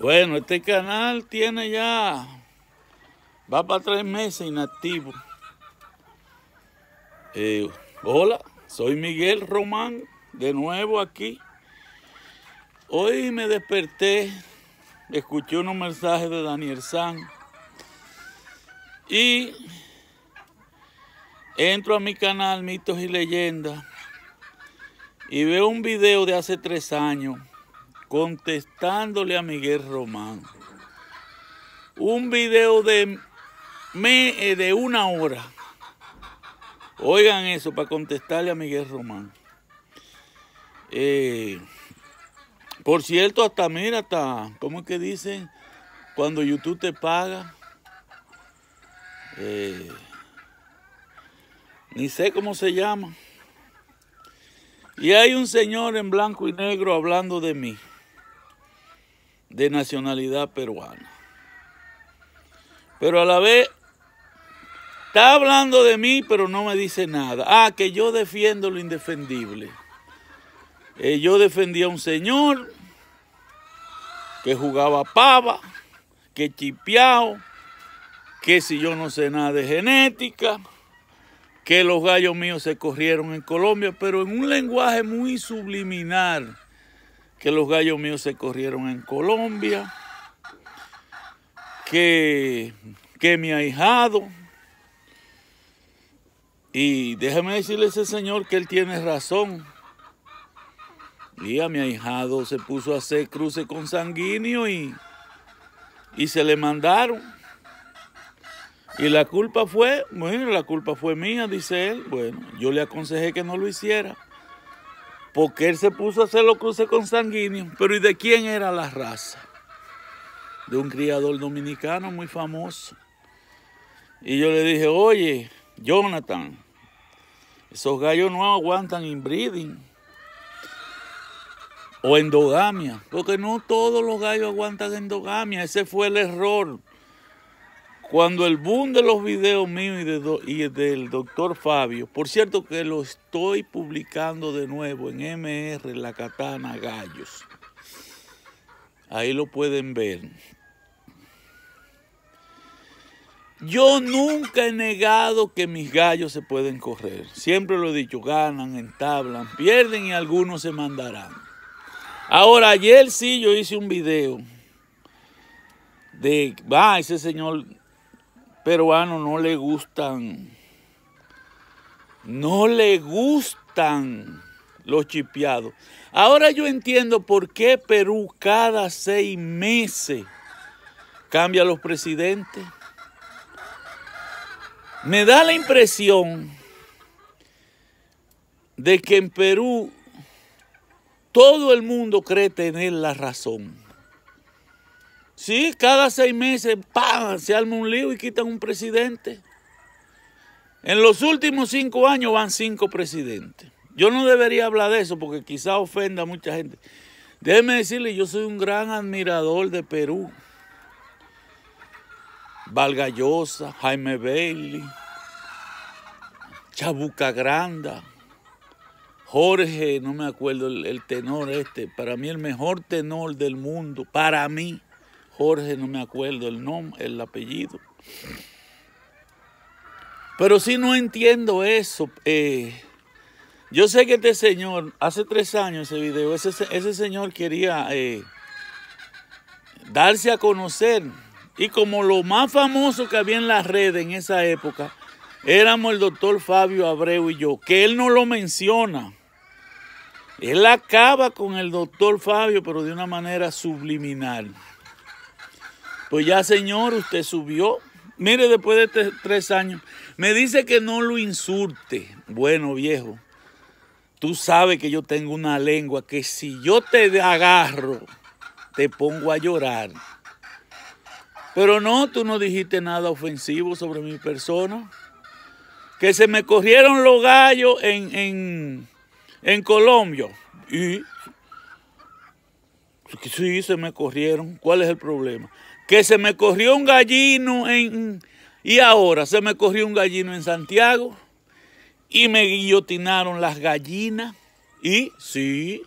Bueno, este canal tiene ya, va para tres meses inactivo. Eh, hola, soy Miguel Román, de nuevo aquí. Hoy me desperté, escuché unos mensajes de Daniel San y entro a mi canal Mitos y Leyendas y veo un video de hace tres años contestándole a Miguel Román. Un video de, me, eh, de una hora. Oigan eso para contestarle a Miguel Román. Eh, por cierto, hasta mira, hasta, ¿cómo es que dicen? Cuando YouTube te paga. Eh, ni sé cómo se llama. Y hay un señor en blanco y negro hablando de mí de nacionalidad peruana. Pero a la vez está hablando de mí, pero no me dice nada. Ah, que yo defiendo lo indefendible. Eh, yo defendía a un señor que jugaba pava, que chipeao, que si yo no sé nada de genética, que los gallos míos se corrieron en Colombia, pero en un lenguaje muy subliminar que los gallos míos se corrieron en Colombia, que, que mi ahijado. Y déjame decirle a ese señor que él tiene razón. Y a mi ahijado se puso a hacer cruce con sanguíneo y, y se le mandaron. Y la culpa fue, bueno, la culpa fue mía, dice él. Bueno, yo le aconsejé que no lo hiciera porque él se puso a hacer los cruces con sanguíneos. Pero ¿y de quién era la raza? De un criador dominicano muy famoso. Y yo le dije, oye, Jonathan, esos gallos no aguantan inbreeding o endogamia, porque no todos los gallos aguantan endogamia. Ese fue el error cuando el boom de los videos míos y, del doctor Fabio, por cierto que lo estoy publicando de nuevo en MR La Katana Gallos. Ahí lo pueden ver. Yo nunca he negado que mis gallos se pueden correr. Siempre lo he dicho, ganan, entablan, pierden y algunos se mandarán. Ahora, ayer sí yo hice un video de, va, ah, ese señor peruano no le gustan, no le gustan los chipeados. Ahora yo entiendo por qué Perú cada seis meses cambia a los presidentes. Me da la impresión de que en Perú todo el mundo cree tener la razón. Sí, cada seis meses, ¡pam! se arma un lío y quitan un presidente. En los últimos cinco años van cinco presidentes. Yo no debería hablar de eso porque quizá ofenda a mucha gente. Déjenme decirle, yo soy un gran admirador de Perú. Valgallosa, Jaime Bailey, Chabuca Granda, Jorge, no me acuerdo el tenor este, para mí el mejor tenor del mundo, para mí Jorge, no me acuerdo el nombre, el apellido. Pero si sí no entiendo eso. Eh. yo sé que este señor, hace tres años ese video, ese, ese señor quería eh, darse a conocer. Y como lo más famoso que había en las redes en esa época, éramos el doctor Fabio Abreu y yo, que él no lo menciona. Él acaba con el doctor Fabio, pero de una manera subliminal. Pues ya, señor, usted subió. Mire, después de tres, años, me dice que no lo insulte. Bueno, viejo, tú sabes que yo tengo una lengua que si yo te agarro, te pongo a llorar. Pero no, tú no dijiste nada ofensivo sobre mi persona. Que se me corrieron los gallos en, en Colombia. Y sí, se me corrieron. ¿Cuál es el problema? que se me corrió un gallino en... Y ahora se me corrió un gallino en Santiago y me guillotinaron las gallinas. Y sí,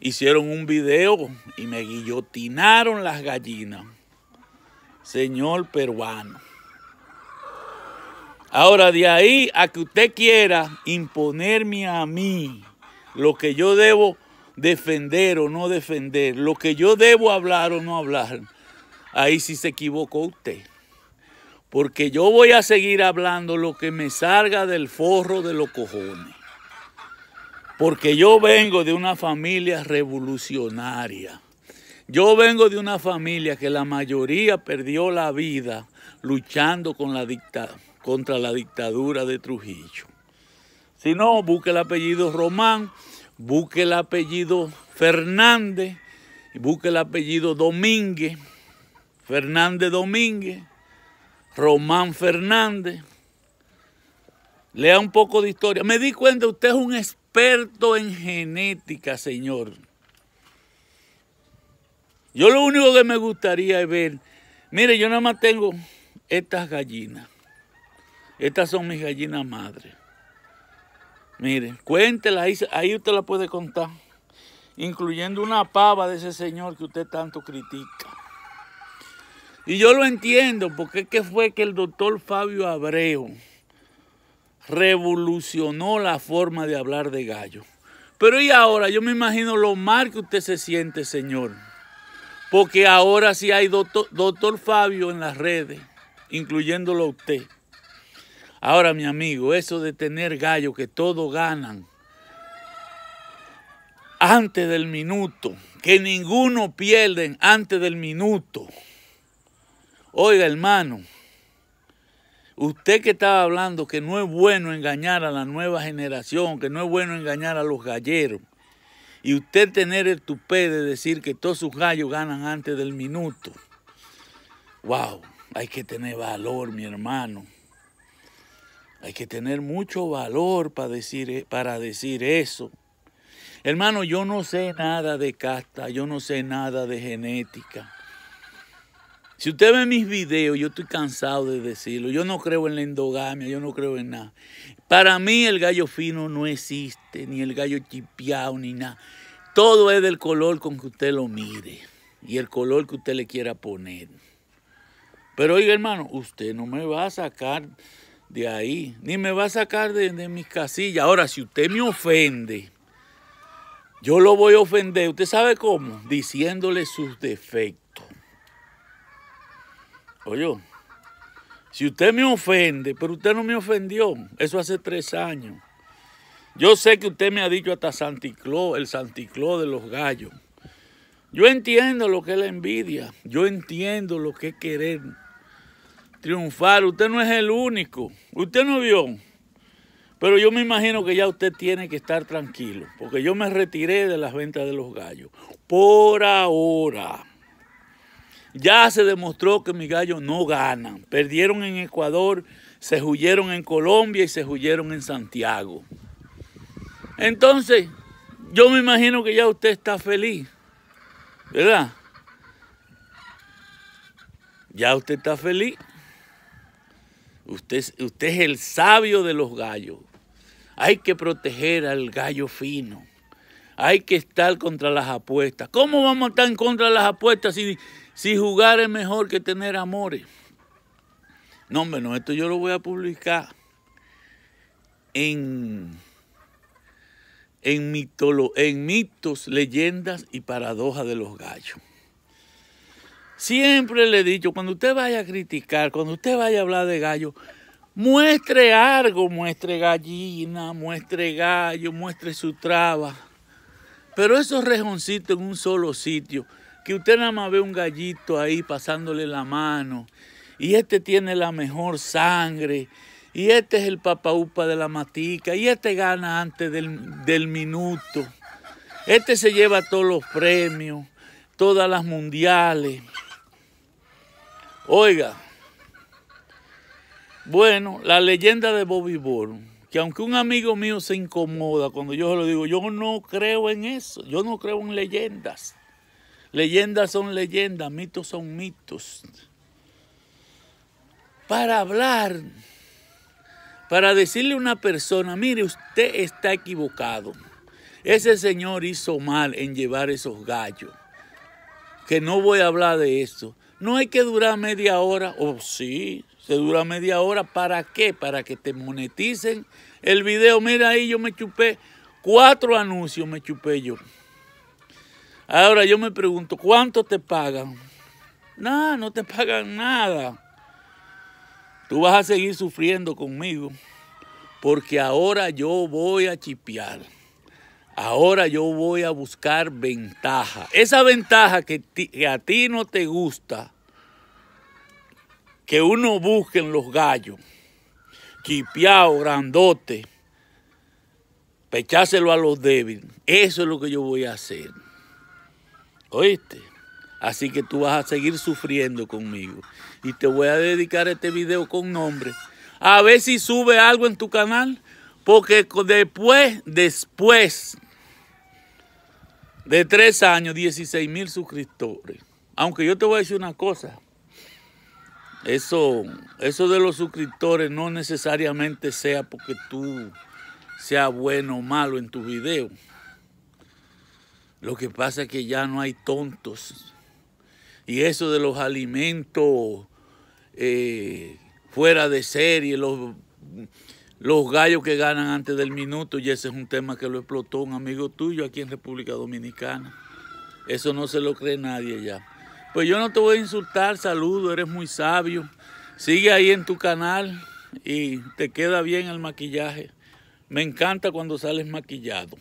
hicieron un video y me guillotinaron las gallinas. Señor peruano. Ahora de ahí a que usted quiera imponerme a mí lo que yo debo defender o no defender, lo que yo debo hablar o no hablar ahí sí se equivocó usted. Porque yo voy a seguir hablando lo que me salga del forro de los cojones. Porque yo vengo de una familia revolucionaria. Yo vengo de una familia que la mayoría perdió la vida luchando contra la dictadura de Trujillo. Si no, busque el apellido Román, busque el apellido Fernández, busque el apellido Domínguez. Fernández Domínguez, Román Fernández. Lea un poco de historia. Me di cuenta, usted es un experto en genética, señor. Yo lo único que me gustaría es ver, mire, yo nada más tengo estas gallinas. Estas son mis gallinas madres. Mire, cuéntelas, ahí, ahí usted la puede contar, incluyendo una pava de ese señor que usted tanto critica. Y yo lo entiendo, porque es que fue que el doctor Fabio Abreu revolucionó la forma de hablar de gallo. Pero y ahora, yo me imagino lo mal que usted se siente, señor. Porque ahora sí hay doctor, doctor Fabio en las redes, incluyéndolo usted. Ahora, mi amigo, eso de tener gallo que todos ganan antes del minuto, que ninguno pierden antes del minuto. Oiga, hermano, usted que estaba hablando que no es bueno engañar a la nueva generación, que no es bueno engañar a los galleros, y usted tener el tupé de decir que todos sus gallos ganan antes del minuto. ¡Wow! Hay que tener valor, mi hermano. Hay que tener mucho valor para decir, e, para decir eso. Hermano, yo no sé nada de casta, yo no sé nada de genética. Si usted ve mis videos, yo estoy cansado de decirlo. Yo no creo en la endogamia, yo no creo en nada. Para mí el gallo fino no existe, ni el gallo chipiao, ni nada. Todo es del color con que usted lo mire y el color que usted le quiera poner. Pero oiga, hermano, usted no me va a sacar de ahí, ni me va a sacar de mis casillas. Ahora, si usted me ofende, yo lo voy a ofender. ¿Usted sabe cómo? Diciéndole sus defectos. Oye, si usted me ofende, pero usted no me ofendió, eso hace tres años. Yo sé que usted me ha dicho hasta Santicló, el Santicló de los gallos. Yo entiendo lo que es la envidia, yo entiendo lo que es querer triunfar. Usted no es el único, usted no vio. Pero yo me imagino que ya usted tiene que estar tranquilo, porque yo me retiré de las ventas de los gallos. Por ahora. Ya se demostró que mis gallos no ganan. Perdieron en Ecuador, se huyeron en Colombia y se huyeron en Santiago. Entonces, yo me imagino que ya usted está feliz, ¿verdad? Ya usted está feliz. Usted, usted es el sabio de los gallos. Hay que proteger al gallo fino. Hay que estar contra las apuestas. ¿Cómo vamos a estar en contra de las apuestas si si jugar es mejor que tener amores. No, hombre, no, esto yo lo voy a publicar en, en, mitos, leyendas y paradojas de los gallos. Siempre le he dicho, cuando usted vaya a criticar, cuando usted vaya a hablar de gallos, muestre algo, muestre gallina, muestre gallo, muestre su traba. Pero esos rejoncitos en un solo sitio que usted nada más ve un gallito ahí pasándole la mano, y este tiene la mejor sangre, y este es el papaupa de la matica, y este gana antes del, del minuto, este se lleva todos los premios, todas las mundiales. Oiga, bueno, la leyenda de Bobby Borum que aunque un amigo mío se incomoda cuando yo se lo digo, yo no creo en eso, yo no creo en leyendas. Leyendas son leyendas, mitos son mitos. Para hablar, para decirle a una persona, mire, usted está equivocado. Ese señor hizo mal en llevar esos gallos. Que no voy a hablar de eso. No hay que durar media hora. O oh, sí, se dura media hora. ¿Para qué? Para que te moneticen el video. Mira ahí, yo me chupé cuatro anuncios, me chupé yo. Ahora yo me pregunto, ¿cuánto te pagan? No, no te pagan nada. Tú vas a seguir sufriendo conmigo porque ahora yo voy a chipear. Ahora yo voy a buscar ventaja. Esa ventaja que, a ti no te gusta, que uno busque en los gallos, chipeado, grandote, pechárselo a los débiles. Eso es lo que yo voy a hacer. ¿Oíste? Así que tú vas a seguir sufriendo conmigo. Y te voy a dedicar este video con nombre. A ver si sube algo en tu canal. Porque después, después de tres años, 16 mil suscriptores. Aunque yo te voy a decir una cosa. Eso, eso de los suscriptores no necesariamente sea porque tú seas bueno o malo en tus videos. Lo que pasa es que ya no hay tontos. Y eso de los alimentos eh, fuera de serie, los, los gallos que ganan antes del minuto, y ese es un tema que lo explotó un amigo tuyo aquí en República Dominicana. Eso no se lo cree nadie ya. Pues yo no te voy a insultar, saludo, eres muy sabio. Sigue ahí en tu canal y te queda bien el maquillaje. Me encanta cuando sales maquillado.